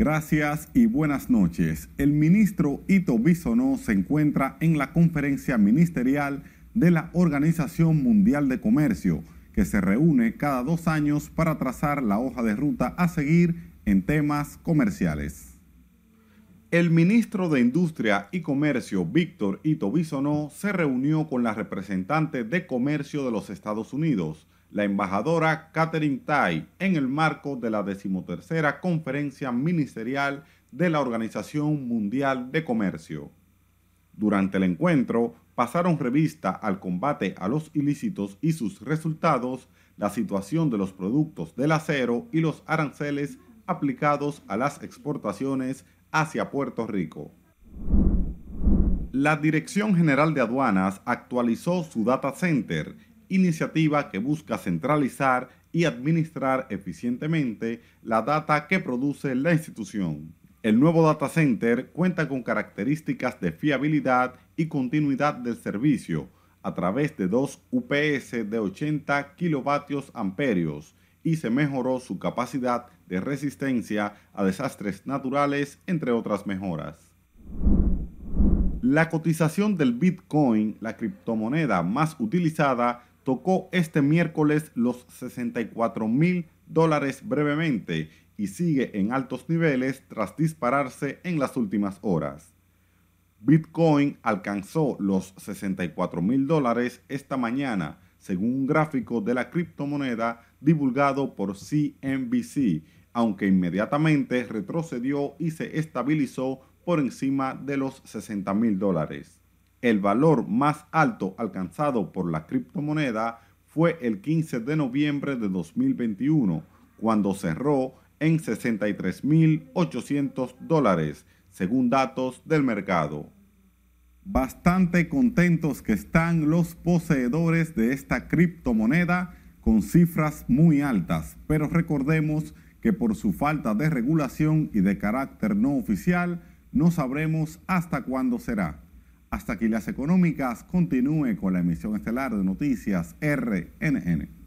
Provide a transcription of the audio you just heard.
Gracias y buenas noches. El ministro Ito Bisonó se encuentra en la conferencia ministerial de la Organización Mundial de Comercio, que se reúne cada dos años para trazar la hoja de ruta a seguir en temas comerciales. El ministro de Industria y Comercio, Víctor Ito Bisonó, se reunió con la representante de Comercio de los Estados Unidos, la embajadora Katherine Tai en el marco de la decimotercera conferencia ministerial de la Organización Mundial de Comercio. Durante el encuentro pasaron revista al combate a los ilícitos y sus resultados, la situación de los productos del acero y los aranceles aplicados a las exportaciones hacia Puerto Rico. La Dirección General de Aduanas actualizó su data center iniciativa que busca centralizar y administrar eficientemente la data que produce la institución. El nuevo data center cuenta con características de fiabilidad y continuidad del servicio a través de dos UPS de 80 kilovatios amperios y se mejoró su capacidad de resistencia a desastres naturales, entre otras mejoras. La cotización del Bitcoin, la criptomoneda más utilizada, tocó este miércoles los 64 mil dólares brevemente y sigue en altos niveles tras dispararse en las últimas horas. Bitcoin alcanzó los 64 mil dólares esta mañana, según un gráfico de la criptomoneda divulgado por CNBC, aunque inmediatamente retrocedió y se estabilizó por encima de los 60 mil dólares. El valor más alto alcanzado por la criptomoneda fue el 15 de noviembre de 2021, cuando cerró en 63.800 dólares, según datos del mercado. Bastante contentos que están los poseedores de esta criptomoneda con cifras muy altas, pero recordemos que por su falta de regulación y de carácter no oficial, no sabremos hasta cuándo será. Hasta aquí las económicas. Continúe con la emisión estelar de noticias RNN.